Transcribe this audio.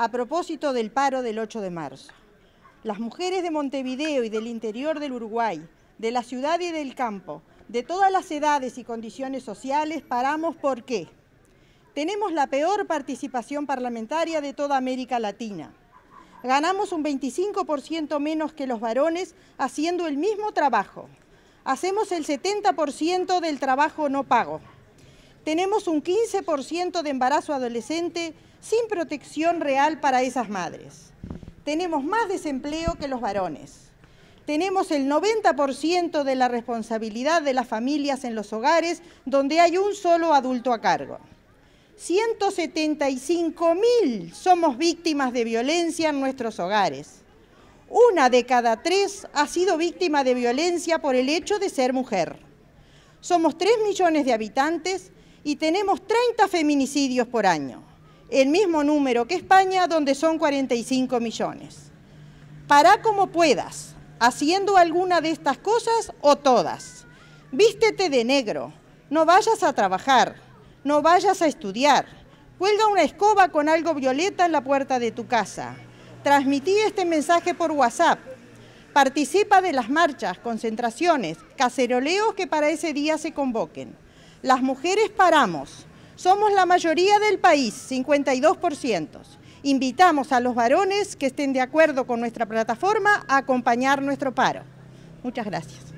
a propósito del paro del 8 de marzo. Las mujeres de Montevideo y del interior del Uruguay, de la ciudad y del campo, de todas las edades y condiciones sociales, paramos por qué. Tenemos la peor participación parlamentaria de toda América Latina. Ganamos un 25% menos que los varones haciendo el mismo trabajo. Hacemos el 70% del trabajo no pago tenemos un 15% de embarazo adolescente sin protección real para esas madres. Tenemos más desempleo que los varones. Tenemos el 90% de la responsabilidad de las familias en los hogares donde hay un solo adulto a cargo. 175.000 somos víctimas de violencia en nuestros hogares. Una de cada tres ha sido víctima de violencia por el hecho de ser mujer. Somos 3 millones de habitantes y tenemos 30 feminicidios por año, el mismo número que España, donde son 45 millones. Pará como puedas, haciendo alguna de estas cosas o todas. Vístete de negro, no vayas a trabajar, no vayas a estudiar, cuelga una escoba con algo violeta en la puerta de tu casa. Transmití este mensaje por WhatsApp. Participa de las marchas, concentraciones, caceroleos que para ese día se convoquen. Las mujeres paramos. Somos la mayoría del país, 52%. Invitamos a los varones que estén de acuerdo con nuestra plataforma a acompañar nuestro paro. Muchas gracias.